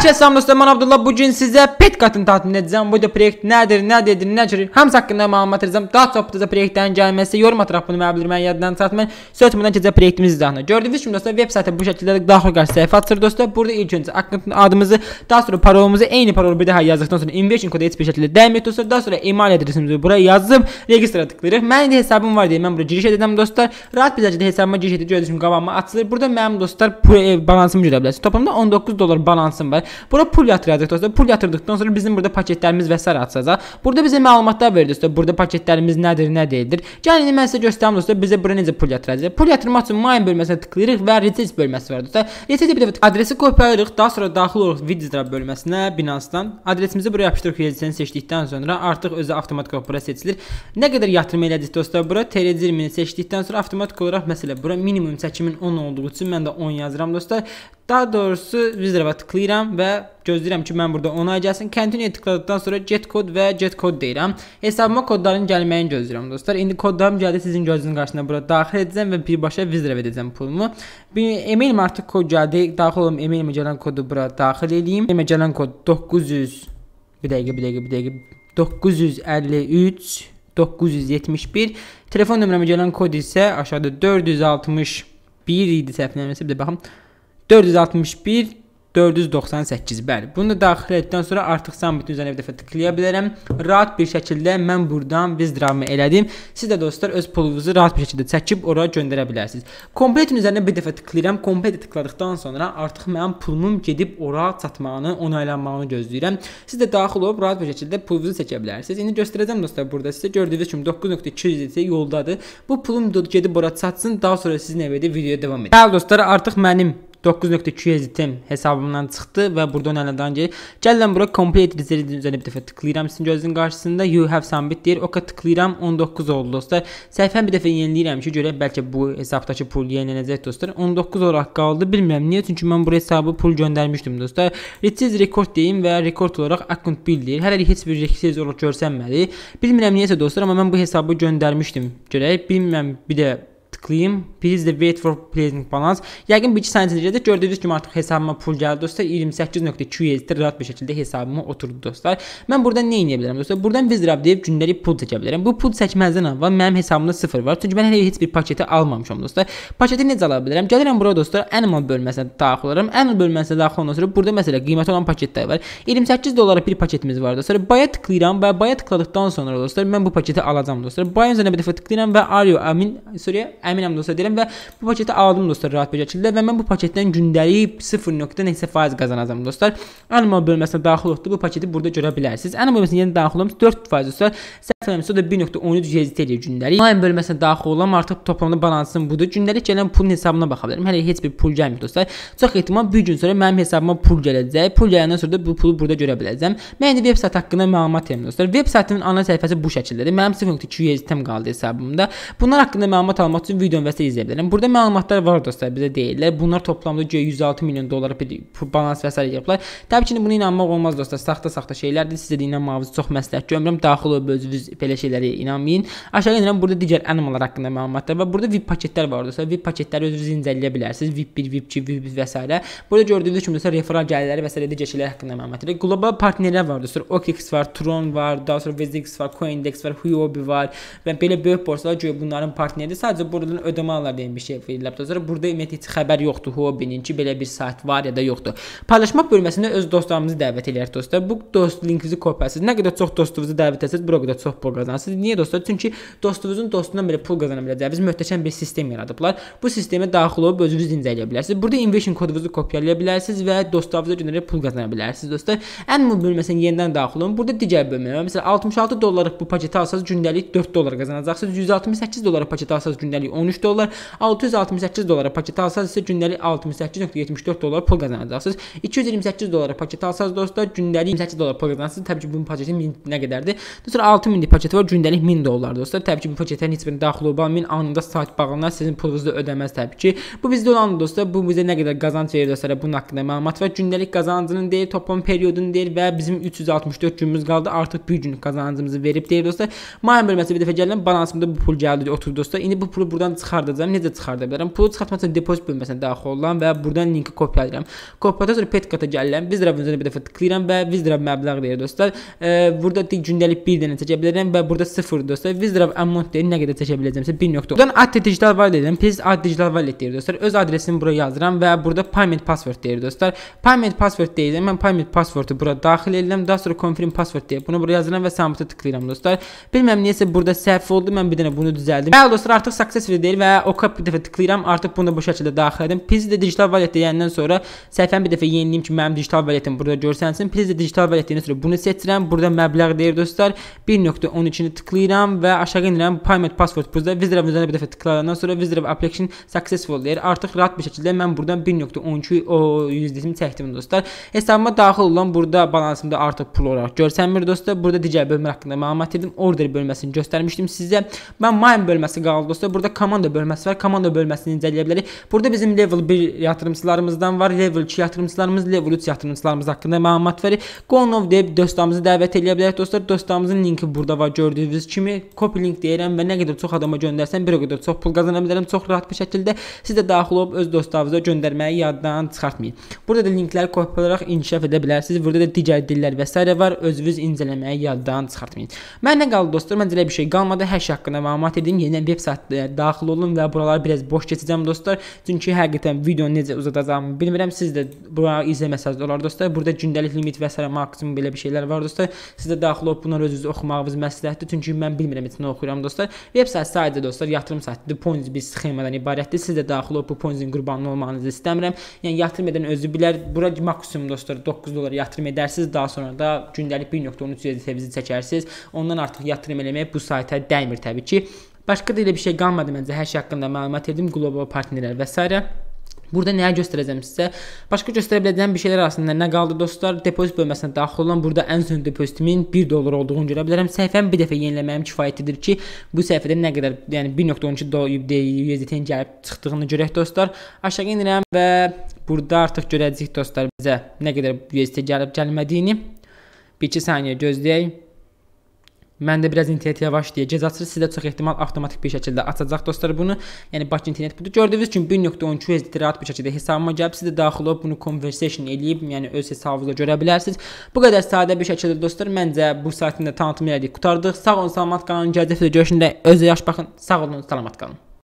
Hər kəs salam dostlar, mən Abdullah. Bu gün sizə pet qatını təqdim edəcəm. Bu da proyekt nədir, nə dedir, nə cür, hamısı haqqında məlumat verəcəm. Daha çox da proyektlərin gəlməsi, yorum ətrafını mənə bildirməyi yaddan çıxartmayın. Söz bundan keçə proyektimiz izahına. Gördüyünüz kimi dostlar, veb saytı bu şəkildə daxil qarşı səhifə açır dostlar. Burada ilk öncə akkauntun adımızı, daha sonra parolumuzu, eyni parolu bir daha yazdıqdan sonra invitation kodu heç bir şəkildə dəymək dostlar. Daha sonra email adresimizi buraya yazıb registrə tıklayırıq. Mənim də hesabım var deyə mən bura giriş edəcəm dostlar. Rahat bir şəkildə hesabıma giriş edib gördüyünüz kimi qabağıma açılır. Burada mənim dostlar balansımı görə bilərsiniz. Toplamda 19 dollar balansım var. Bura pul yatıracaq dostlar. Pul yatırdıqdan sonra bizim burada paketlərimiz və s. açacaq. Burada bizə məlumatlar verir dostlar. Burada paketlərimiz nədir, nə deyildir. Gəlin indi mən sizə göstərim dostlar. Bizə bura necə pul yatıracaq. Pul yatırmaq üçün main bölməsinə tıklayırıq və receipt bölməsi var dostlar. Receipt bir dəfə adresi kopyalayırıq. Daha sonra daxil oluruq Wizardra bölməsinə Binance-dan. Adresimizi bura yapışdırıb receipt-ni seçdikdən sonra artıq özü avtomatik olaraq bura seçilir. Nə qədər yatırım elədik dostlar bura TR20-ni seçdikdən sonra avtomatik olaraq məsələ bura minimum çəkimin 10 olduğu üçün mən də 10 yazıram dostlar. Daha doğrusu Wizard'a tıklayıram və gözləyirəm ki, mən burada onay gəlsin. Continue tıkladıqdan sonra get kod və get kod deyirəm. Hesabıma kodların gəlməyini gözləyirəm dostlar. İndi kodlarım gəldi sizin gözünüzün qarşısında bura daxil edəcəm və birbaşa Wizard'a verəcəm pulumu. Bir emailim artıq kod gəldi. Daxil olum emailimə gələn kodu bura daxil edeyim. Emailimə gələn kod 900 Bir dəqiqə, bir dəqiqə, bir dəqiqə. 953 971 Telefon nömrəmə gələn kod isə aşağıda 461 idi səhvləməsə bir də baxım 461 498, bəli. Bunu da daxil etdikdən sonra artıq sambitin üzərinə bir dəfə tıklaya bilərəm. Rahat bir şəkildə mən burdan vizdravımı elədim. Siz də dostlar öz pulunuzu rahat bir şəkildə çəkib ora göndərə bilərsiniz. Kompletin üzərinə bir dəfə tıklayıram. Kompleti tıkladıqdan sonra artıq mənim pulum gedib ora çatmağını, onaylanmağını gözləyirəm. Siz də daxil olub rahat bir şəkildə pulunuzu çəkə bilərsiniz. İndi göstərəcəm dostlar burada sizə gördüyünüz kimi 9.200 litrə yoldadır. Bu pulum gedib ora çatsın, daha sonra sizin evdə videoya davam edin. Bəli dostlar, artıq mənim 9.qstem hesabımdan çıxdı və burada nələrdən gəlir? Gəlirəm bura complete result üzərinə bir dəfə tıklayıram. Sizin gözünüzün qarşısında you have submit deyir. Oka tıklayıram. 19 oldu dostlar. Səhifəni bir dəfə yeniləyirəm ki, görək bəlkə bu hesabdakı pul yenilənəcək dostlar. 19 olaraq qaldı. Bilmirəm niyə, çünki mən bu hesabı pul göndərmişdim dostlar. Receive record deyim və record olaraq account bill deyir. Hələlik heç bir receive olaraq görsənmədi. Bilmirəm niyəsə dostlar, amma mən bu hesabı göndərmişdim. Görək, bilmirəm bir də tıklayım. Please the wait for placing balance. Yəqin bir-iki saniyə içində gördüyünüz kimi artıq hesabıma pul gəldi dostlar. 28.200 rahat bir şəkildə hesabıma oturdu dostlar. Mən burada nə edə bilərəm dostlar? Buradan Vizrab deyib gündəlik pul çəkə bilərəm. Bu pul çəkməzdən əvvəl mənim hesabımda 0 var. Çünki mən hələ heç bir paketi almamışam dostlar. Paketi necə ala bilərəm? Gəlirəm bura dostlar, animal bölməsinə daxil oluram. Animal bölməsinə daxil olandan sonra burada məsələ qiyməti olan paketlər var. 28 dollara bir paketimiz var dostlar. Baya tıklayıram və baya tıkladıqdan sonra dostlar mən bu paketi alacağam dostlar. Baya üzərinə bir dəfə tıklayıram və are you I mean sorry əminəm dostlar deyirəm və bu paketi aldım dostlar rahat bir şəkildə və mən bu paketdən gündəlik 0. nəsə faiz qazanacam dostlar. Animal bölməsinə daxil oldu. Bu paketi burada görə bilərsiniz. Animal bölməsinə yenə yəni daxil olmuş 4% dostlar. Televiziya da 1.13 GZT eləyir gündəlik. Line bölməsinə daxil olam, artıq toplamda balansım budur. Gündəlik gələn pulun hesabına baxa bilərəm. Hələ heç bir pul gəlmir dostlar. Çox ehtimal bir gün sonra mənim hesabıma pul gələcək. Pul gələndən sonra da bu pulu burada görə biləcəm. Mən indi veb sayt haqqında məlumat verim dostlar. Veb saytımın ana səhifəsi bu şəkildədir. Mənim 0.2 GZT-m qaldı hesabımda. Bunlar haqqında məlumat almaq üçün videonu vəsait izləyə bilərəm. Burada məlumatlar var dostlar, bizə deyirlər. Bunlar toplamda 106 milyon dollara bir balans vəsait yığıblar. Təbii ki, buna inanmaq olmaz dostlar. Saxta-saxta şeylərdir. Sizə də inanmağınızı çox məsləhət görmürəm. Daxil olub özünüz belə şeylərə inanmayın. Aşağı enirəm burada digər animalar haqqında məlumatlar var. Burada VIP paketlər var. Orda VIP paketləri özünüz incələyə bilərsiniz. VIP 1, VIP 2, VIP və s. Burada gördüyünüz kimi isə referral gəlirləri və s. digər şeylər haqqında məlumatlar. Qlobal partnerlər var. Dostlar, OKX var, Tron var, daha sonra VZX var, CoinDex var, Huobi var. Və belə böyük borsalar görə bunların partneridir. Sadəcə buradan ödəmə alırlar deyən bir şey verirlər. Dostlar, burada ümumiyyətlə heç xəbər yoxdur Huobinin ki, belə bir sayt var ya da yoxdur. Paylaşmaq bölməsində öz dostlarımızı dəvət eləyək dostlar. Bu dost linkinizi kopyalasınız. Nə qədər çox dostunuzu dəvət etsəz, bura qədər çox pul qazanırsınız. Niyə dostlar? Çünki dostunuzun dostundan belə pul qazana biləcəyiniz möhtəşəm bir sistem yaradıblar. Bu sistemə daxil olub özünüz incələyə bilərsiniz. Burada innovation kodunuzu kopyalaya bilərsiniz və dostlarınıza görə pul qazana bilərsiniz dostlar. Ən mühüm bölmə məsələn yenidən daxil olun. Burada digər bölmə var. Məsələn 66 dollarlıq bu paketi alsanız gündəlik 4 dollar qazanacaqsınız. 168 dollara paketi alsanız gündəlik 13 dollar, 668 dollara paketi alsanız isə gündəlik 68.74 dollar pul qazanacaqsınız. 228 dollara paketi alsanız dostlar gündəlik 28 dollar pul qazanacaqsınız. Təbii ki, bunun paketi 1000 nə qədərdir? Dostlar 6000 paketi var, gündəlik 1000 dollar dostlar. Təbii ki, bu paketlərin heç birinə daxil olan 1000 anında sayt bağlanan sizin pulunuzu ödəməz təbii ki. Bu bizdə olan dostlar, bu bizə nə qədər qazanc verir dostlar, bunun haqqında məlumat var. Gündəlik qazancının deyil, toplam periodunu deyil və bizim 364 günümüz qaldı. Artıq bir gün qazancımızı verib deyir dostlar. Mayın bölməsi bir dəfə gəldim, balansımda bu pul gəldi, oturdu dostlar. İndi bu pulu buradan çıxardacağam. Necə çıxarda bilərəm? Pulu çıxartmaq üçün depozit bölməsinə daxil olan və buradan linki kopyalayıram. Kopyaladıqdan sonra Petkata gəlirəm, Vizdrav üzərinə bir dəfə tıklayıram və Vizdrav məbləğ verir dostlar. E, burada gündəlik bir dənə çəkə bilərəm verirəm və burada 0 dostlar. Wizdrav amount deyir, nə qədər çəkə biləcəmsə 1.0. Buradan add digital wallet deyirəm. Please add digital wallet deyir dostlar. Öz adresimi bura yazıram və burada payment password deyir dostlar. Payment password deyirəm. Mən payment passwordu bura daxil edirəm. Daha sonra confirm password deyir. Bunu bura yazıram və submit-ə tıklayıram dostlar. Bilmirəm niyəsə burada səhv oldu. Mən bir dənə bunu düzəldim. Bəli dostlar, artıq successful deyir və OK bir dəfə tıklayıram. Artıq bunu da bu şəkildə daxil edim. Please də digital wallet deyəndən sonra səhifəmi bir dəfə yeniləyim ki, mənim digital walletim burada görsənsin. Please də digital wallet deyəndən sonra bunu seçirəm. Burada məbləğ deyir dostlar. 1.10 13-ni tıklayıram və aşağı enirəm payment password burada Wizdrav üzərinə bir dəfə tıklayandan sonra Wizdrav application successful deyir. Artıq rahat bir şəkildə mən buradan 1.12 yüzdəsini çəkdim dostlar. Hesabıma daxil olan burada balansımda artıq pul olaraq görsənmir dostlar. Burada digər bölmə haqqında məlumat verdim. Order bölməsini göstərmişdim sizə. Mən mine bölməsi qaldı dostlar. Burada komanda bölməsi var. Komanda bölməsini incələyə bilərik. Burada bizim level 1 yatırımçılarımızdan var, level 2 yatırımçılarımız, level 3 yatırımçılarımız haqqında məlumat verir. Qonov deyib dostlarımızı dəvət edə bilərik dostlar. Dostlarımızın linki burada var var gördüyünüz kimi. Copylink deyirəm və nə qədər çox adama göndərsən, bir o qədər çox pul qazana bilərəm çox rahat bir şəkildə. Siz də daxil olub öz dostlarınıza göndərməyi yaddan çıxartmayın. Burada da linkləri kopyalaraq inkişaf edə bilərsiniz. Burada da digər dillər və s. var. Özünüz incələməyi yaddan çıxartmayın. Mən nə qaldı dostlar? Məncə elə bir şey qalmadı. Hər şey haqqında məlumat edin. Yenidən veb saytına daxil olun və buraları biraz boş keçəcəm dostlar. Çünki həqiqətən videonu necə uzadacağımı bilmirəm. Siz də bura izləməsəniz olar dostlar. Burada gündəlik limit və s. maksimum belə bir şeylər var dostlar. Siz də daxil olub bunları özünüz oxumağınız məsləhətdir məsləhətdir, çünki mən bilmirəm heç nə oxuyuram dostlar. Veb saytı sadəcə dostlar yatırım saytıdır. Ponzi bir sxemadan ibarətdir. Siz də daxil olub bu Ponzi-nin qurbanı olmağınızı istəmirəm. Yəni yatırım edən özü bilər. Bura maksimum dostlar 9 dollar yatırım edərsiniz, daha sonra da gündəlik 1.13 USD televiziya çəkərsiniz. Ondan artıq yatırım eləmək bu sayta dəymir təbii ki. Başqa da elə bir şey qalmadı məncə. Hər şey haqqında məlumat verdim, qlobal partnerlər və s. Burada nəyə göstərəcəm sizə? Başqa göstərə biləcəyim bir şeylər arasında nə qaldı dostlar? Depozit bölməsinə daxil olan burada ən son depozitimin 1 dollar olduğunu görə bilərəm. Səhifəmi bir dəfə yeniləməyim kifayət edir ki, bu səhifədə nə qədər, yəni 1.12 USDT-nin gəlib çıxdığını görək dostlar. Aşağı enirəm və burada artıq görəcəyik dostlar bizə nə qədər USDT gəlib gəlmədiyini. 1-2 saniyə gözləyək. Mən də biraz internet yavaş deyəcək. Açır sizdə çox ehtimal avtomatik bir şəkildə açacaq dostlar bunu. Yəni Bakı internet budur. Gördüyünüz kimi 1.12 Hz rahat bir şəkildə hesabıma gəlib siz də daxil olub bunu conversation eləyib, yəni öz hesabınızda görə bilərsiniz. Bu qədər sadə bir şəkildə dostlar, məncə bu saytın da tanıtımı elədik, qutardıq. Sağ olun, salamat qalın. Gələcək videoda görüşəndə özünüzə yaxşı baxın. Sağ olun, salamat qalın.